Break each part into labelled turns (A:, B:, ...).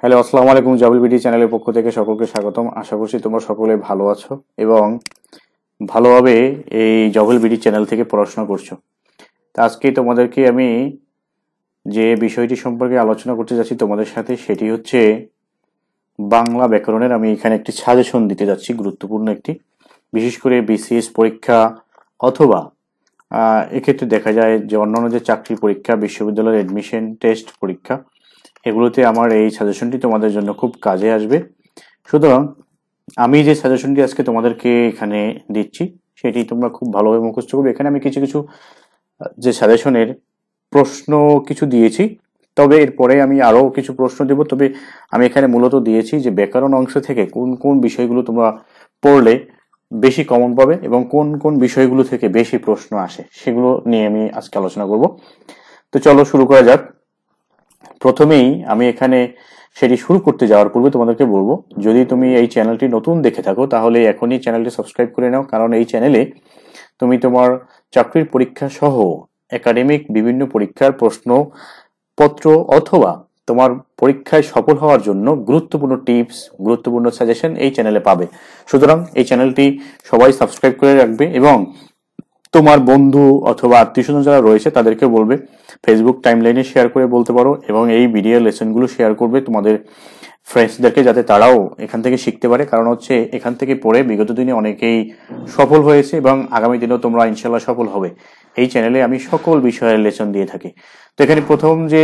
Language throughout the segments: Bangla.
A: হ্যালো আসসালামু আলাইকুম জাবুল বিডি চ্যানেলের পক্ষ থেকে সকলকে স্বাগতম আশা করছি তোমরা সকলে ভালো আছো এবং ভালোভাবে এই জবল বিডি চ্যানেল থেকে পড়াশোনা করছো তা আজকে তোমাদেরকে আমি যে বিষয়টি সম্পর্কে আলোচনা করতে যাচ্ছি তোমাদের সাথে সেটি হচ্ছে বাংলা ব্যাকরণের আমি এখানে একটি সাজেশন দিতে যাচ্ছি গুরুত্বপূর্ণ একটি বিশেষ করে বিসিএস পরীক্ষা অথবা এক্ষেত্রে দেখা যায় যে অন্যান্য যে চাকরি পরীক্ষা বিশ্ববিদ্যালয়ের অ্যাডমিশন টেস্ট পরীক্ষা এগুলোতে আমার এই সাজেশনটি তোমাদের জন্য খুব কাজে আসবে সুতরাং আমি যে সাজেশনটি আজকে তোমাদেরকে এখানে দিচ্ছি সেটি তোমরা খুব ভালোভাবে মুখস্থ করবে এখানে আমি কিছু কিছু যে সাজেশনের প্রশ্ন কিছু দিয়েছি তবে এরপরে আমি আরও কিছু প্রশ্ন দেব তবে আমি এখানে মূলত দিয়েছি যে ব্যাকরণ অংশ থেকে কোন কোন বিষয়গুলো তোমরা পড়লে বেশি কমন পাবে এবং কোন কোন বিষয়গুলো থেকে বেশি প্রশ্ন আসে সেগুলো নিয়ে আমি আজকে আলোচনা করব তো চলো শুরু করা যাক প্রথমেই আমি এখানে সেটি শুরু করতে যাওয়ার পূর্বে তোমাদেরকে বলবো যদি তুমি এই চ্যানেলটি নতুন দেখে থাকো তাহলে এখনই চ্যানেলটি সাবস্ক্রাইব করে নাও কারণ এই চ্যানেলে তুমি তোমার চাকরির পরীক্ষা সহ একাডেমিক বিভিন্ন পরীক্ষার প্রশ্নপত্র অথবা তোমার পরীক্ষায় সফল হওয়ার জন্য গুরুত্বপূর্ণ টিপস গুরুত্বপূর্ণ সাজেশন এই চ্যানেলে পাবে সুতরাং এই চ্যানেলটি সবাই সাবস্ক্রাইব করে রাখবে এবং তোমার বন্ধু অথবা আত্মীয় স্বজন যারা রয়েছে তাদেরকে বলবে ফেসবুক টাইমলাইনে শেয়ার করে বলতে পারো এবং এই ভিডিও লেসনগুলো শেয়ার করবে তোমাদের ফ্রেন্ডসদেরকে যাতে তারাও এখান থেকে শিখতে পারে কারণ হচ্ছে এখান থেকে পড়ে বিগত দিনে অনেকেই সফল হয়েছে এবং আগামী দিনেও তোমরা ইনশাল্লাহ সফল হবে এই চ্যানেলে আমি সকল বিষয়ের লেসন দিয়ে থাকি তো এখানে প্রথম যে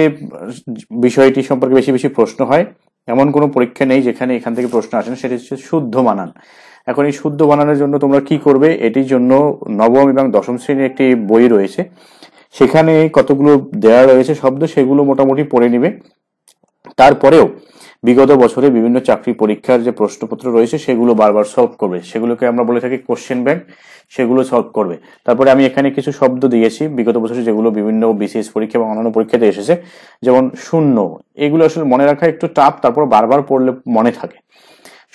A: বিষয়টি সম্পর্কে বেশি বেশি প্রশ্ন হয় এমন কোনো পরীক্ষা নেই যেখানে এখান থেকে প্রশ্ন আসে না সেটি হচ্ছে শুদ্ধ মানান এখন এই শুদ্ধ বানানোর জন্য তোমরা কি করবে এটির জন্য নবম এবং দশম শ্রেণীর একটি বই রয়েছে সেখানে কতগুলো দেওয়া রয়েছে শব্দ সেগুলো মোটামুটি পড়ে নিবে তারপরেও বিগত বছরে বিভিন্ন চাকরি পরীক্ষার যে প্রশ্নপত্র রয়েছে সেগুলো বারবার সলভ করবে সেগুলোকে আমরা বলে থাকি কোশ্চেন ব্যাংক সেগুলো সলভ করবে তারপরে আমি এখানে কিছু শব্দ দিয়েছি বিগত বছরে যেগুলো বিভিন্ন বিসিএস পরীক্ষা এবং অন্যান্য পরীক্ষাতে এসেছে যেমন শূন্য এগুলো আসলে মনে রাখা একটু টাফ তারপর বারবার পড়লে মনে থাকে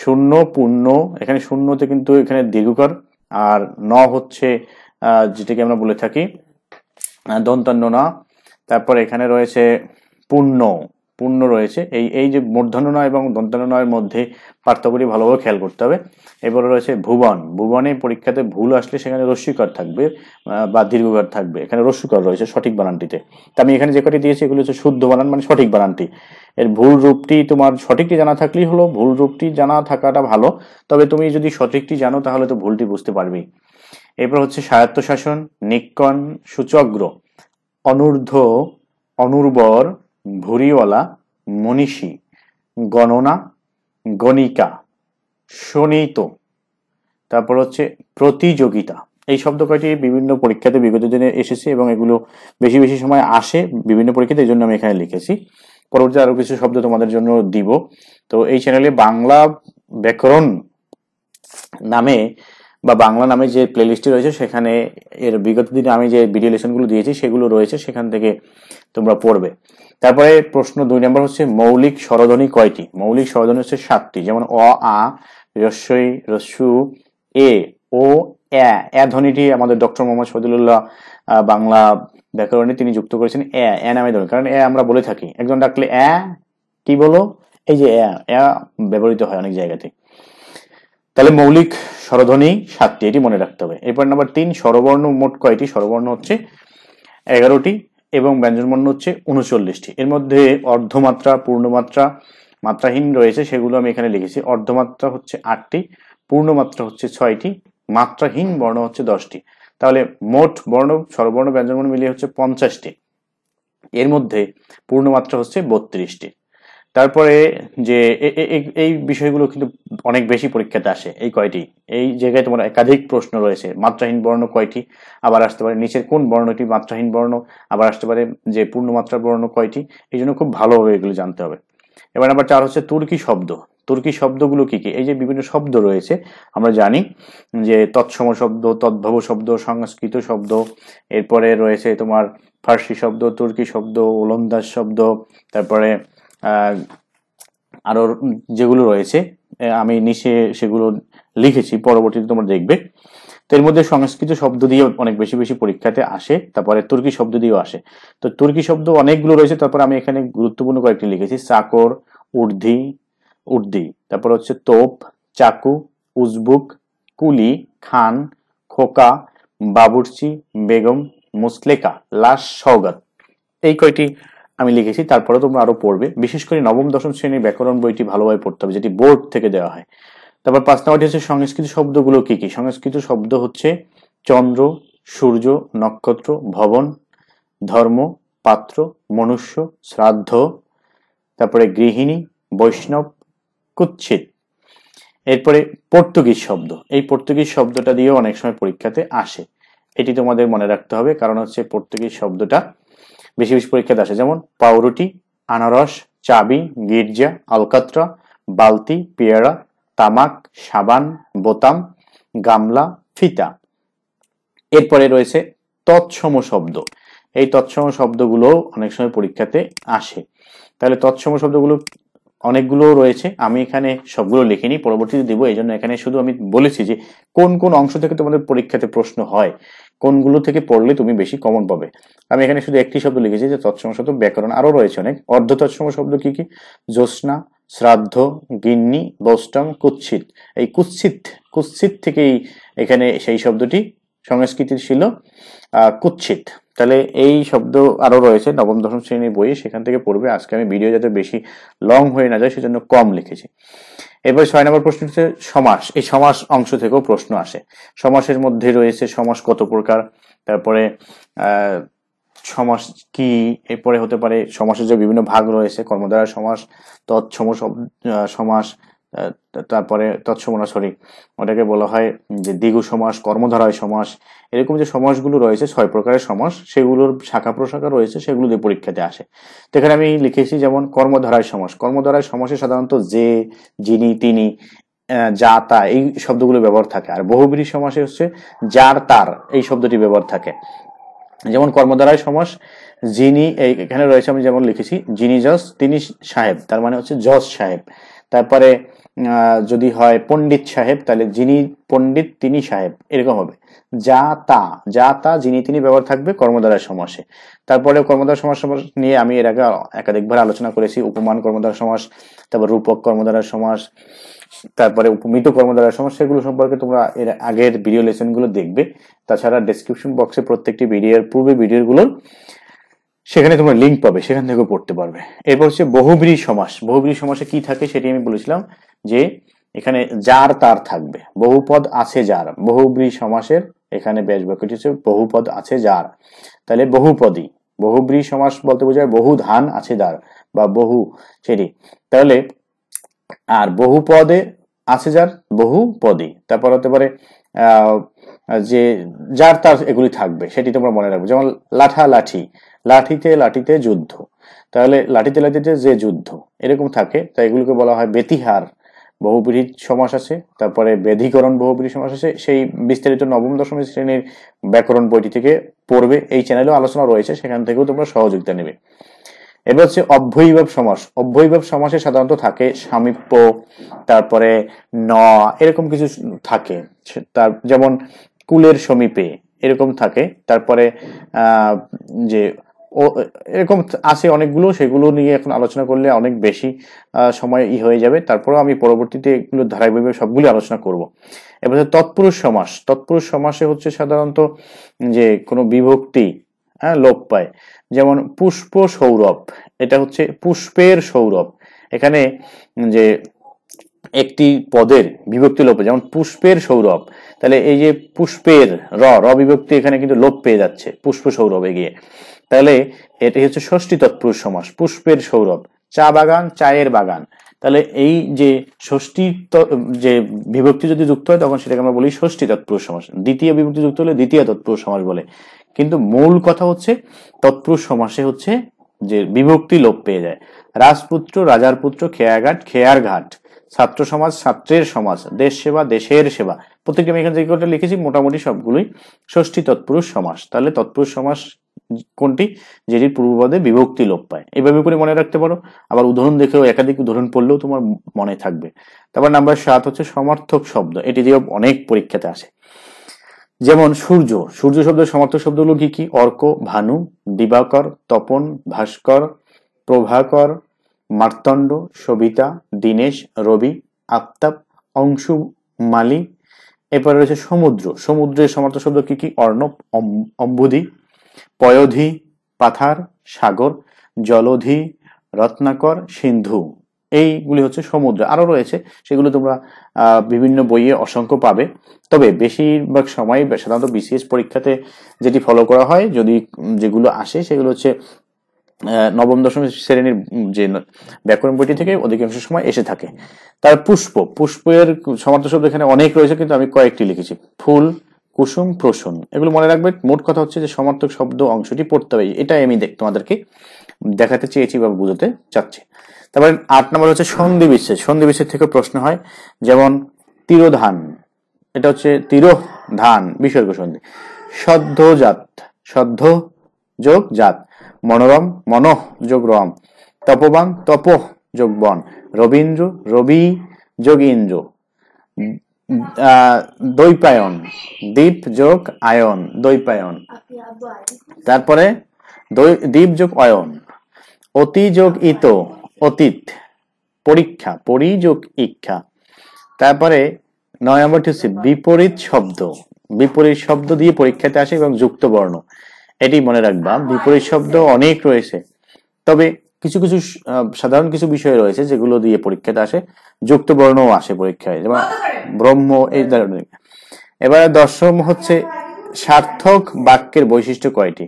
A: শূন্য পূর্ণ এখানে শূন্যতে কিন্তু এখানে দীর্ঘকার আর ন হচ্ছে যেটাকে আমরা বলে থাকি দন্তান্ন না তারপর এখানে রয়েছে পূর্ণ পূর্ণ রয়েছে এই এই যে মূর্ধন্য এবং দন্তানয়ের মধ্যে পার্থক্যটি ভালোভাবে খেয়াল করতে হবে এবারে রয়েছে ভুবন ভুবনে পরীক্ষাতে ভুল আসলে সেখানে রস্যিকর থাকবে বা দীর্ঘকার থাকবে এখানে রস্যিকর রয়েছে সঠিক বানানটিতে তা আমি এখানে যে কটি দিয়েছি এগুলি হচ্ছে শুদ্ধ বানান মানে সঠিক বানানটি এর ভুল রূপটি তোমার সঠিকটি জানা থাকলেই হলো ভুল রূপটি জানা থাকাটা ভালো তবে তুমি যদি সঠিকটি জানো তাহলে তো ভুলটি বুঝতে পারবেই এরপর হচ্ছে স্বায়ত্তশাসন নিকন সুচগ্র অনূর্ধ্ব অনুর্বর ভুরিওয়ালা মনীষী গণনা গণিকা শোণিত তারপর হচ্ছে প্রতিযোগিতা এই শব্দ কয়টি বিভিন্ন পরীক্ষাতে বিগত দিনে এসেছে এবং এগুলো বেশি বেশি সময় আসে বিভিন্ন পরীক্ষাতে এই জন্য আমি এখানে লিখেছি পরবর্তী আরও কিছু শব্দ তোমাদের জন্য দিব তো এই চ্যানেলে বাংলা ব্যাকরণ নামে বা বাংলা নামে যে প্লেলিস্টটি রয়েছে সেখানে এর বিগত দিনে আমি যে ভিডিও লেসনগুলো দিয়েছি সেগুলো রয়েছে সেখান থেকে তোমরা পড়বে তারপরে প্রশ্ন দুই নম্বর হচ্ছে মৌলিক স্বরধ্বনি কয়টি মৌলিক স্বরধ্বনি হচ্ছে সাতটি যেমন অ আ রস্যই রস্যু এ ও এ ধ্বনিটি আমাদের ডক্টর মোহাম্মদ শহীদুল্লাহ বাংলা ব্যাকরণে তিনি যুক্ত করেছেন এ এ নামে ধ্বনি কারণ এ আমরা বলে থাকি একজন ডাকলে এ কি বলো এই যে এ ব্যবহৃত হয় অনেক জায়গাতে তাহলে মৌলিক স্বরধ্বনি সাতটি এটি মনে রাখতে হবে এরপর নাম্বার তিন স্বরবর্ণ মোট কয়টি স্বরবর্ণ হচ্ছে এগারোটি এবং ব্যঞ্জনবর্ণ হচ্ছে উনচল্লিশটি এর মধ্যে অর্ধমাত্রা পূর্ণমাত্রা মাত্রাহীন রয়েছে সেগুলো আমি এখানে লিখেছি অর্ধমাত্রা হচ্ছে আটটি পূর্ণমাত্রা হচ্ছে ছয়টি মাত্রাহীন বর্ণ হচ্ছে দশটি তাহলে মোট বর্ণ স্বরবর্ণ ব্যঞ্জনবর্ণ মিলিয়ে হচ্ছে পঞ্চাশটি এর মধ্যে পূর্ণমাত্রা হচ্ছে বত্রিশটি তারপরে যে এই বিষয়গুলো কিন্তু অনেক বেশি পরীক্ষাতে আসে এই কয়টি এই জায়গায় তোমার একাধিক প্রশ্ন রয়েছে মাত্রাহীন বর্ণ কয়টি আবার আসতে পারে নিচের কোন বর্ণটি মাত্রাহীন বর্ণ আবার আসতে পারে যে মাত্রার বর্ণ কয়টি এই জন্য খুব ভালোভাবে এগুলো জানতে হবে এবার আবার চার হচ্ছে তুর্কি শব্দ তুর্কি শব্দগুলো কি কি এই যে বিভিন্ন শব্দ রয়েছে আমরা জানি যে তৎসম শব্দ তদ্ভব শব্দ সংস্কৃত শব্দ এরপরে রয়েছে তোমার ফার্সি শব্দ তুর্কি শব্দ ওলন্দাজ শব্দ তারপরে আরও যেগুলো রয়েছে আমি নিচে সেগুলো লিখেছি পরবর্তীতে তোমরা দেখবে তো এর মধ্যে সংস্কৃত শব্দ দিয়ে অনেক বেশি বেশি পরীক্ষাতে আসে তারপরে তুর্কি শব্দ দিয়েও আসে তো তুর্কি শব্দ অনেকগুলো রয়েছে তারপর আমি এখানে গুরুত্বপূর্ণ কয়েকটি লিখেছি চাকর উর্ধি উর্দি তারপর হচ্ছে তোপ চাকু উজবুক কুলি খান খোকা বাবুরচি বেগম মুসলেকা লাশ সৌগত এই কয়টি আমি লিখেছি তারপরে তোমরা আরও পড়বে বিশেষ করে নবম দশম শ্রেণীর ব্যাকরণ বইটি ভালোভাবে পড়তে হবে যেটি বোর্ড থেকে দেওয়া হয় তারপর পাঁচ নম্বরটি হচ্ছে সংস্কৃত শব্দগুলো কী কী সংস্কৃত শব্দ হচ্ছে চন্দ্র সূর্য নক্ষত্র ভবন ধর্ম পাত্র মনুষ্য শ্রাদ্ধ তারপরে গৃহিণী বৈষ্ণব কুচ্ছিত এরপরে পর্তুগিজ শব্দ এই পর্তুগিজ শব্দটা দিয়েও অনেক সময় পরীক্ষাতে আসে এটি তোমাদের মনে রাখতে হবে কারণ হচ্ছে পর্তুগিজ শব্দটা বেশি বেশি পরীক্ষাতে আসে যেমন পাউরুটি আনারস চাবি গির্জা আলকাত্রা বালতি পেয়ারা তামাক সাবান বোতাম গামলা ফিতা এরপরে রয়েছে তৎসম শব্দ এই তৎসম শব্দগুলো অনেক সময় পরীক্ষাতে আসে তাহলে তৎসম শব্দগুলো অনেকগুলো রয়েছে আমি এখানে সবগুলো লিখিনি পরবর্তীতে দেবো এই জন্য এখানে শুধু আমি বলেছি যে কোন কোন অংশ থেকে তোমাদের পরীক্ষাতে প্রশ্ন হয় কোনগুলো থেকে পড়লে তুমি বেশি কমন পাবে আমি এখানে শুধু একটি শব্দ লিখেছি যে শব্দ ব্যাকরণ আরও রয়েছে অনেক অর্ধ তৎসম শব্দ কি কি জ্যোৎস্না শ্রাদ্ধ গিন্নি বষ্টম কুৎসিত এই কুৎসিত কুৎসিত থেকেই এখানে সেই শব্দটি সংস্কৃতির ছিল কুৎসিত তাহলে এই শব্দ আরও রয়েছে নবম দশম শ্রেণীর বইয়ে সেখান থেকে পড়বে আজকে আমি ভিডিও যাতে বেশি লং হয়ে না যায় সেজন্য কম লিখেছি এরপর ছয় নম্বর প্রশ্ন হচ্ছে সমাস এই সমাস অংশ থেকেও প্রশ্ন আসে সমাসের মধ্যে রয়েছে সমাস কত প্রকার তারপরে সমাস কি এরপরে হতে পারে সমাসের যে বিভিন্ন ভাগ রয়েছে কর্মধারা সমাস তৎসম সমাস তারপরে তৎসমনা সরি ওটাকে বলা হয় যে দিঘু সমাস কর্মধারায় সমাস এরকম যে সমাসগুলো রয়েছে ছয় প্রকারের সমাস সেগুলোর শাখা প্রশাখা রয়েছে সেগুলো দিয়ে পরীক্ষাতে আসে এখানে আমি লিখেছি যেমন কর্মধারায় সমাস কর্মধারায় সমাসে সাধারণত যে যিনি তিনি যা তা এই শব্দগুলো ব্যবহার থাকে আর বহুবিধি সমাসে হচ্ছে যার তার এই শব্দটি ব্যবহার থাকে যেমন কর্মধারায় সমাস যিনি এখানে রয়েছে আমি যেমন লিখেছি যিনি জজ তিনি সাহেব তার মানে হচ্ছে জজ সাহেব তারপরে যদি হয় পণ্ডিত সাহেব তাহলে যিনি পণ্ডিত তিনি সাহেব এরকম হবে যা তা যা তা যিনি তিনি ব্যবহার থাকবে কর্মধারা সমাসে তারপরে কর্মধারা সমাস নিয়ে আমি এর আগে একাধিকবার আলোচনা করেছি উপমান কর্মধারা সমাস তারপর রূপক কর্মধারা সমাস তারপরে উপমিত কর্মদ্বারা সমাস সেগুলো সম্পর্কে তোমরা এর আগের ভিডিও লেসনগুলো দেখবে তাছাড়া ডিসক্রিপশন বক্সে প্রত্যেকটি ভিডিওর পূর্বে গুলো সেখানে তোমরা লিঙ্ক পাবে সেখান থেকেও পড়তে পারবে এরপর হচ্ছে বহুব্রী সমাস বহুব্রী সমাসে কি থাকে সেটি আমি বলেছিলাম যে এখানে যার তার থাকবে বহুপদ আছে যার বহুব্রী সমাসের এখানে ব্যাস বাক্যটি হচ্ছে বহুপদ আছে যার তাহলে বহুপদই বহুব্রী সমাস বলতে বোঝায় বহু ধান আছে যার বা বহু সেটি তাহলে আর বহু পদে আছে যার বহু পদে তারপর হতে পারে যে যার তার এগুলি থাকবে সেটি তোমরা মনে রাখবে যেমন লাঠা লাঠি লাঠিতে লাঠিতে যুদ্ধ তাহলে লাঠিতে লাঠিতে যে যুদ্ধ এরকম থাকে তাই এগুলিকে বলা হয় বেতিহার বহুব্রীহি সমাস আছে তারপরে বেধিকরণ বহুব্রীহি সমাস আছে সেই বিস্তারিত নবম দশম শ্রেণীর ব্যাকরণ বইটি থেকে পড়বে এই চ্যানেলেও আলোচনা রয়েছে সেখান থেকেও তোমরা সহযোগিতা নেবে এবার হচ্ছে অভ্যয়ীভাব সমাস অভ্যয়ীভাব সমাসে সাধারণত থাকে সামীপ্য তারপরে ন এরকম কিছু থাকে তার যেমন কুলের সমীপে এরকম থাকে তারপরে যে ও এরকম আছে অনেকগুলো সেগুলো নিয়ে এখন আলোচনা করলে অনেক বেশি সময় ই হয়ে যাবে তারপরেও আমি পরবর্তীতে এগুলো ধারাবাহিকভাবে সবগুলি আলোচনা করব এবার তৎপুরুষ সমাস তৎপুরুষ সমাসে হচ্ছে সাধারণত যে কোনো বিভক্তি হ্যাঁ লোপ পায় যেমন পুষ্প সৌরভ এটা হচ্ছে পুষ্পের সৌরভ এখানে যে একটি পদের বিভক্তি লোপ যেমন পুষ্পের সৌরভ তাহলে এই যে পুষ্পের র র বিভক্তি এখানে কিন্তু লোপ পেয়ে যাচ্ছে পুষ্প সৌরভে গিয়ে তাহলে এটি হচ্ছে ষষ্ঠী তৎপুরুষ সমাস পুষ্পের সৌরভ চা বাগান চায়ের বাগান তাহলে এই যে ষষ্ঠী যে বিভক্তি যদি যুক্ত হয় তখন সেটাকে আমরা বলি ষষ্ঠী তৎপুরুষ সমাস দ্বিতীয় বিভক্তি যুক্ত হলে দ্বিতীয় তৎপুরুষ সমাস বলে কিন্তু মূল কথা হচ্ছে তৎপুরুষ সমাসে হচ্ছে যে বিভক্তি লোপ পেয়ে যায় রাজপুত্র রাজার পুত্র খেয়াঘাট খেয়ার ঘাট ছাত্র সমাজ ছাত্রের সমাজ দেশ সেবা দেশের সেবা প্রত্যেকটা আমি এখানে যে লিখেছি মোটামুটি সবগুলোই ষষ্ঠী তৎপুরুষ সমাস তাহলে তৎপুরুষ সমাস কোনটি যেটির পূর্বপদে বিভক্তি লোপ পায় এভাবে করে মনে রাখতে পারো আবার উদাহরণ দেখেও একাধিক উদাহরণ পড়লেও তোমার মনে থাকবে তারপর নাম্বার সাত হচ্ছে সমার্থক শব্দ এটি দিয়ে অনেক পরীক্ষাতে আসে যেমন সূর্য সূর্য শব্দের সমার্থক হলো কি কি অর্ক ভানু দিবাকর তপন ভাস্কর প্রভাকর মার্তণ্ড সবিতা দীনেশ রবি আফতাব অংশু মালি এরপরে রয়েছে সমুদ্র সমুদ্রের সমর্থ শব্দ কি কি অর্ণব অম্বুদি পয়োধি পাথার সাগর জলধি রত্নাকর সিন্ধু এইগুলি হচ্ছে সমুদ্র আরও রয়েছে সেগুলো তোমরা বিভিন্ন বইয়ে অসংখ্য পাবে তবে বেশিরভাগ সময় সাধারণত বিসিএস পরীক্ষাতে যেটি ফলো করা হয় যদি যেগুলো আসে সেগুলো হচ্ছে নবম দশম শ্রেণীর যে ব্যাকরণ বইটি থেকে অধিকাংশ সময় এসে থাকে তার পুষ্প পুষ্পের সমর্থ শব্দ এখানে অনেক রয়েছে কিন্তু আমি কয়েকটি লিখেছি ফুল কুসুম প্রসন এগুলো মনে রাখবে মোট কথা হচ্ছে যে সমার্থক শব্দ অংশটি পড়তে হবে এটাই আমি দেখ তোমাদেরকে দেখাতে চেয়েছি বা বুঝতে চাচ্ছি তারপরে আট নম্বর হচ্ছে সন্ধি বিচ্ছেদ সন্ধি বিশ্বের থেকে প্রশ্ন হয় যেমন তিরোধান এটা হচ্ছে তিরোহ ধান বিসর্গ সন্ধি সদ্ধজাত সদ্ধ যোগ জাত মনোরম মনোহ যোগ রম তপবান তপ যোগ বন রবীন্দ্র রবি যোগ ইন্দ্র দ্বৈপায়ন দ্বীপ যোগ আয়ন দ্বৈপায়ন তারপরে দ্বীপ যোগ অয়ন অতি যোগ ইত অতীত পরীক্ষা পরি যোগ ইক্ষা তারপরে নয় নম্বরটি হচ্ছে বিপরীত শব্দ বিপরীত শব্দ দিয়ে পরীক্ষাতে আসে এবং যুক্ত বর্ণ এটি মনে রাখবা বিপরীত শব্দ অনেক রয়েছে তবে কিছু কিছু সাধারণ কিছু বিষয় রয়েছে যেগুলো দিয়ে পরীক্ষাটা আসে যুক্ত বর্ণও আসে পরীক্ষায় যেমন ব্রহ্ম এই ধরনের এবারে দশম হচ্ছে সার্থক বাক্যের বৈশিষ্ট্য কয়টি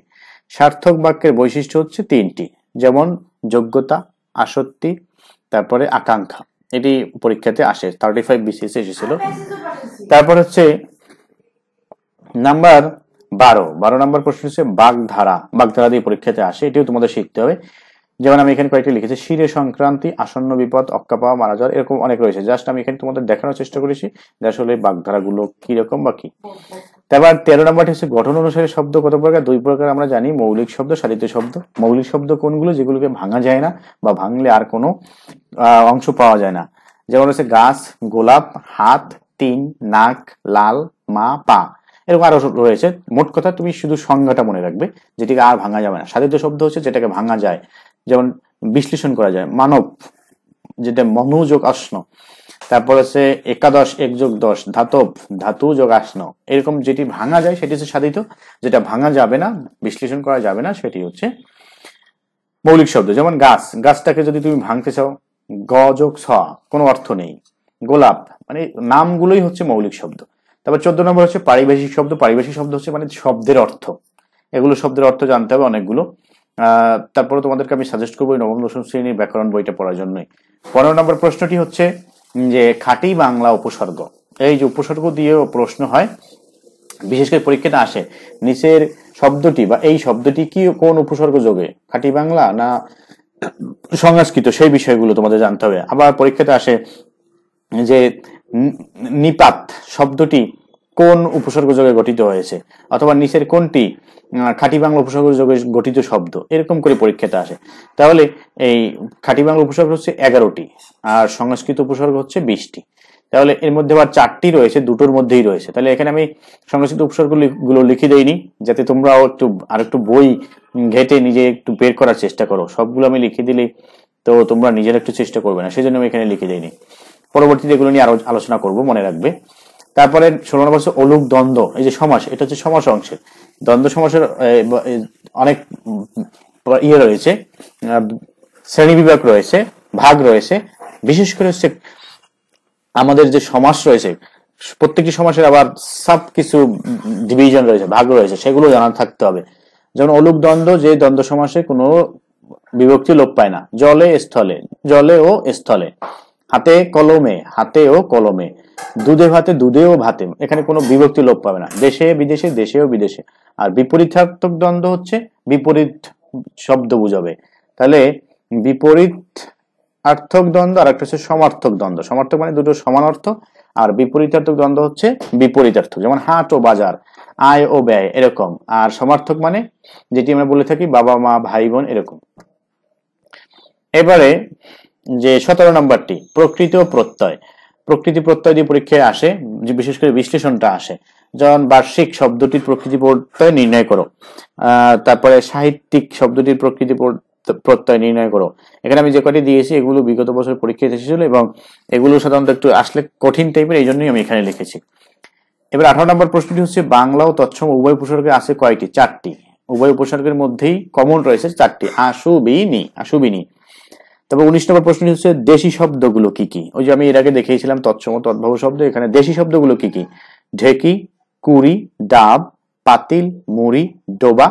A: সার্থক বাক্যের বৈশিষ্ট্য হচ্ছে তিনটি যেমন যোগ্যতা আসক্তি তারপরে আকাঙ্ক্ষা এটি পরীক্ষাতে আসে থার্টি ফাইভ বিসিএস এসেছিল তারপর হচ্ছে নাম্বার বারো বারো নাম্বার প্রশ্ন হচ্ছে বাগধারা বাগধারা দিয়ে পরীক্ষাতে আসে এটিও তোমাদের শিখতে হবে যেমন আমি এখানে কয়েকটি লিখেছি শিরে সংক্রান্তি আসন্ন বিপদ অক্কা পাওয়া মারা যাওয়ার এরকম অনেক রয়েছে জাস্ট আমি এখানে তোমাদের দেখানোর চেষ্টা করেছি যে আসলে বাগধারাগুলো কিরকম বা কি তারপর তেরো নম্বরটি হচ্ছে গঠন অনুসারে শব্দ কত প্রকার দুই প্রকার আমরা জানি মৌলিক শব্দ সাধিত শব্দ মৌলিক শব্দ কোনগুলো যেগুলোকে ভাঙা যায় না বা ভাঙলে আর কোনো অংশ পাওয়া যায় না যেমন হচ্ছে গাছ গোলাপ হাত তিন নাক লাল মা পা এরকম আরো রয়েছে মোট কথা তুমি শুধু সংজ্ঞাটা মনে রাখবে যেটিকে আর ভাঙা যাবে না সাধিত শব্দ হচ্ছে যেটাকে ভাঙা যায় যেমন বিশ্লেষণ করা যায় মানব যেটা মনোযোগ আসন তারপর হচ্ছে একাদশ এক যোগ দশ ধাতব ধাতু যোগ আসন এরকম যেটি ভাঙা যায় সেটি হচ্ছে সাধিত যেটা ভাঙা যাবে না বিশ্লেষণ করা যাবে না সেটি হচ্ছে মৌলিক শব্দ যেমন গাছ গাছটাকে যদি তুমি ভাঙতে চাও গ যোগ ছ কোনো অর্থ নেই গোলাপ মানে নামগুলোই হচ্ছে মৌলিক শব্দ তারপর চোদ্দ নম্বর হচ্ছে পারিবেশিক শব্দ পারিবেশিক শব্দ হচ্ছে মানে শব্দের অর্থ এগুলো শব্দের অর্থ জানতে হবে অনেকগুলো তারপরে তোমাদেরকে আমি সাজেস্ট করবো নবম দশম শ্রেণীর ব্যাকরণ বইটা পড়ার জন্যই পনেরো নম্বর প্রশ্নটি হচ্ছে যে খাঁটি বাংলা উপসর্গ এই যে উপসর্গ দিয়ে প্রশ্ন হয় বিশেষ করে পরীক্ষাটা আসে নিচের শব্দটি বা এই শব্দটি কি কোন উপসর্গ যোগে খাঁটি বাংলা না সংস্কৃত সেই বিষয়গুলো তোমাদের জানতে হবে আবার পরীক্ষাতে আসে যে নিপাত শব্দটি কোন উপসর্গ যোগে গঠিত হয়েছে অথবা নিচের কোনটি খাঁটি বাংলা উপসর্গ যোগে গঠিত শব্দ এরকম করে পরীক্ষাতে আসে তাহলে এই খাঁটি বাংলা উপসর্গ হচ্ছে এগারোটি আর সংস্কৃত উপসর্গ হচ্ছে বিশটি তাহলে এর মধ্যে আবার চারটি রয়েছে দুটোর মধ্যেই রয়েছে তাহলে এখানে আমি সংরক্ষিত উপসর্গগুলো লিখে দেইনি যাতে তোমরাও একটু আর একটু বই ঘেটে নিজে একটু বের করার চেষ্টা করো সবগুলো আমি লিখে দিলে তো তোমরা নিজের একটু চেষ্টা করবে না সেই জন্য আমি এখানে লিখে দেইনি পরবর্তীতে এগুলো নিয়ে আরো আলোচনা করব মনে রাখবে তারপরে ষোলো নম্বর হচ্ছে অলুক দ্বন্দ্ব এই যে সমাস এটা হচ্ছে সমাস অংশের দ্বন্দ্ব সমাসের অনেক ইয়ে রয়েছে শ্রেণী বিভাগ রয়েছে ভাগ রয়েছে বিশেষ করে হচ্ছে আমাদের যে সমাস রয়েছে প্রত্যেকটি সমাসের আবার সব কিছু ডিভিশন রয়েছে ভাগ রয়েছে সেগুলো জানা থাকতে হবে যেমন অলুক দ্বন্দ্ব যে দ্বন্দ্ব সমাসে কোনো বিভক্তি লোপ পায় না জলে স্থলে জলে ও স্থলে হাতে কলমে হাতে ও কলমে দুধে ভাতে দুধে ও ভাতে এখানে কোনো বিভক্তি লোপ পাবে না দেশে বিদেশে দেশে ও বিদেশে আর বিপরীতার্থক দ্বন্দ্ব হচ্ছে বিপরীত শব্দ বুঝাবে তাহলে বিপরীত আর্থক দ্বন্দ্ব আর একটা হচ্ছে সমার্থক দ্বন্দ্ব সমার্থক মানে দুটো সমান অর্থ আর বিপরীতার্থক দ্বন্দ্ব হচ্ছে বিপরীতার্থক যেমন হাট ও বাজার আয় ও ব্যয় এরকম আর সমার্থক মানে যেটি আমরা বলে থাকি বাবা মা ভাই বোন এরকম এবারে যে সতেরো নম্বরটি প্রকৃত প্রত্যয় প্রকৃতি প্রত্যয় দিয়ে পরীক্ষায় আসে যে বিশেষ করে বিশ্লেষণটা আসে যেমন বার্ষিক শব্দটির প্রকৃতি প্রত্যয় নির্ণয় করো তারপরে সাহিত্যিক শব্দটির প্রকৃতি প্রত্যয় নির্ণয় করো এখানে আমি যে কটি দিয়েছি এগুলো বিগত বছর পরীক্ষায় এসেছিল এবং এগুলো সাধারণত একটু আসলে কঠিন টাইপের এই জন্যই আমি এখানে লিখেছি এবার আঠারো নম্বর প্রশ্নটি হচ্ছে বাংলা ও তৎসম উভয় উপসর্গে আছে কয়টি চারটি উভয় উপসর্গের মধ্যেই কমন রয়েছে চারটি আসুবিনী আসুবিনী তবে উনিশ নম্বর প্রশ্ন হচ্ছে দেশি শব্দগুলো কি কি ওই যে আমি এর আগে দেখিয়েছিলাম তৎসম তৎভব শব্দ এখানে দেশি শব্দগুলো কি কি ঢেকি কুড়ি ডাব পাতিল মুড়ি ডোবা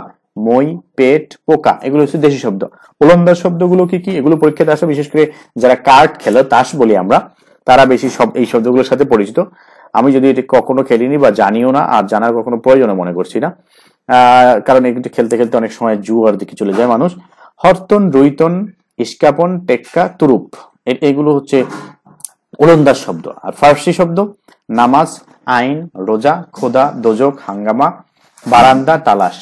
A: মই পেট পোকা এগুলো হচ্ছে দেশি শব্দ ওলন্দাজ শব্দগুলো কি কি এগুলো পরীক্ষাতে আসে বিশেষ করে যারা কার্ড খেলো তাস বলি আমরা তারা বেশি সব এই শব্দগুলোর সাথে পরিচিত আমি যদি এটি কখনো খেলিনি বা জানিও না আর জানার কখনো প্রয়োজনও মনে করছি না কারণ এগুলি খেলতে খেলতে অনেক সময় জু আর দিকে চলে যায় মানুষ হরতন রুইতন ইস্কাপন টেক্কা তুরুপ এগুলো হচ্ছে ওলন্দাজ শব্দ আর ফার্সি শব্দ নামাজ আইন রোজা খোদা দোজক হাঙ্গামা বারান্দা তালাশ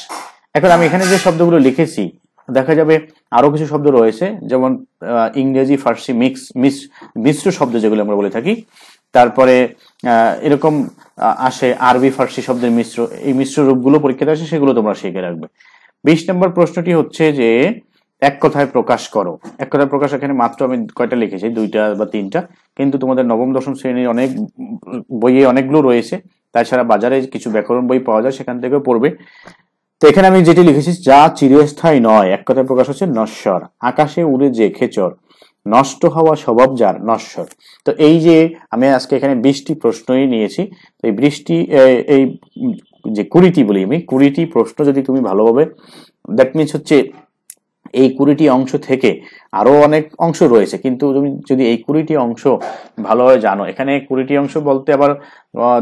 A: এখন আমি এখানে যে শব্দগুলো লিখেছি দেখা যাবে আরো কিছু শব্দ রয়েছে যেমন ইংরেজি ফার্সি মিক্স মিশ্র শব্দ যেগুলো আমরা বলে থাকি তারপরে এরকম আসে আরবি ফার্সি শব্দের মিশ্র এই মিশ্র রূপগুলো পরীক্ষাতে আসে সেগুলো তোমরা শিখে রাখবে বিশ নম্বর প্রশ্নটি হচ্ছে যে এক কথায় প্রকাশ করো এক কথায় প্রকাশ এখানে মাত্র আমি কয়টা লিখেছি দুইটা বা তিনটা কিন্তু তোমাদের নবম দশম শ্রেণীর অনেক বইয়ে অনেকগুলো রয়েছে তাছাড়া বাজারে কিছু ব্যাকরণ বই পাওয়া যায় সেখান থেকেও পড়বে তো এখানে আমি যেটি লিখেছি যা চিরস্থায়ী নয় এক কথায় প্রকাশ হচ্ছে নশ্বর আকাশে উড়ে যে খেচর নষ্ট হওয়া স্বভাব যার নশ্বর তো এই যে আমি আজকে এখানে বৃষ্টি প্রশ্নই নিয়েছি এই বৃষ্টি এই যে কুড়িটি বলি আমি কুড়িটি প্রশ্ন যদি তুমি ভালোভাবে দ্যাট মিনস হচ্ছে এই কুড়িটি অংশ থেকে আরও অনেক অংশ রয়েছে কিন্তু তুমি যদি এই কুড়িটি অংশ ভালোভাবে জানো এখানে কুড়িটি অংশ বলতে আবার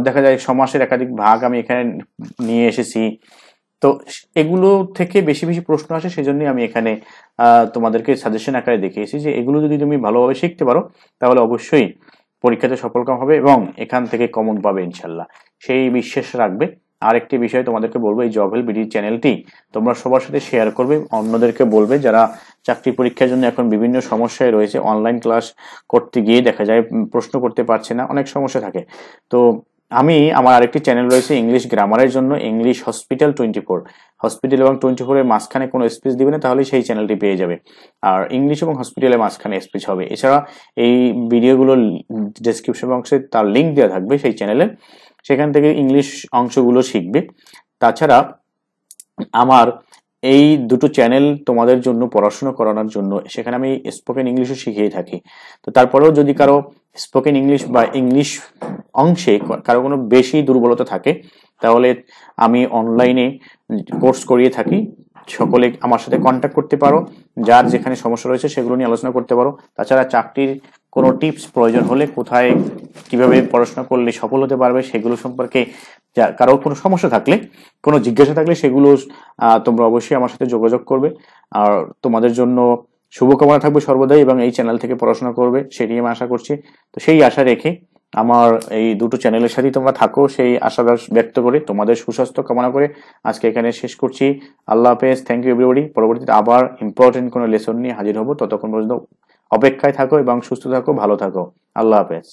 A: দেখা যায় সমাসের একাধিক ভাগ আমি এখানে নিয়ে এসেছি তো এগুলো থেকে বেশি বেশি প্রশ্ন আসে সেজন্যই আমি এখানে তোমাদেরকে সাজেশন আকারে দেখিয়েছি যে এগুলো যদি তুমি ভালোভাবে শিখতে পারো তাহলে অবশ্যই পরীক্ষাতে সফলকাম হবে এবং এখান থেকে কমন পাবে ইনশাল্লাহ সেই বিশ্বাস রাখবে আর একটি বিষয় তোমাদেরকে বলবো এই জব হেল্প চ্যানেলটি তোমরা সবার সাথে শেয়ার করবে অন্যদেরকে বলবে যারা চাকরি পরীক্ষার জন্য এখন বিভিন্ন সমস্যায় রয়েছে অনলাইন ক্লাস করতে গিয়ে দেখা যায় প্রশ্ন করতে পারছে না অনেক সমস্যা থাকে তো আমি আমার আরেকটি চ্যানেল রয়েছে ইংলিশ গ্রামারের জন্য English hospital twenty four hospital এবং টোয়েন্টি ফোরের মাঝখানে কোনো স্পেস দিবে না তাহলে সেই চ্যানেলটি পেয়ে যাবে আর ইংলিশ এবং হসপিটালের মাঝখানে স্পেস হবে এছাড়া এই ভিডিওগুলোর ডিসক্রিপশন বক্সে তার লিঙ্ক দেওয়া থাকবে সেই চ্যানেলে সেখান থেকে ইংলিশ অংশগুলো শিখবে তাছাড়া আমার এই দুটো চ্যানেল তোমাদের জন্য পড়াশোনা করানোর জন্য সেখানে আমি স্পোকেন ইংলিশও শিখিয়ে থাকি তো তারপরেও যদি কারো স্পোকেন ইংলিশ বা ইংলিশ অংশে কারো কোনো বেশি দুর্বলতা থাকে তাহলে আমি অনলাইনে কোর্স করিয়ে থাকি সকলে আমার সাথে কন্ট্যাক্ট করতে পারো যার যেখানে সমস্যা রয়েছে সেগুলো নিয়ে আলোচনা করতে পারো তাছাড়া চাকরির কোনো টিপস প্রয়োজন হলে কোথায় কিভাবে পড়াশোনা করলে সফল হতে পারবে সেগুলো সম্পর্কে কারোর কোনো সমস্যা থাকলে কোনো জিজ্ঞাসা থাকলে সেগুলো তোমরা অবশ্যই আমার সাথে যোগাযোগ করবে আর তোমাদের জন্য শুভকামনা থাকবে সর্বদাই এবং এই চ্যানেল থেকে পড়াশোনা করবে সেটি আমি আশা করছি তো সেই আশা রেখে আমার এই দুটো চ্যানেলের সাথেই তোমরা থাকো সেই আশা ব্যক্ত করে তোমাদের সুস্বাস্থ্য কামনা করে আজকে এখানে শেষ করছি আল্লাহ হাফেজ থ্যাংক ইউ এভরিবডি পরবর্তীতে আবার ইম্পর্টেন্ট কোনো লেসন নিয়ে হাজির হবো ততক্ষণ পর্যন্ত অপেক্ষায় থাকো এবং সুস্থ থাকো ভালো থাকো আল্লাহ হাফেজ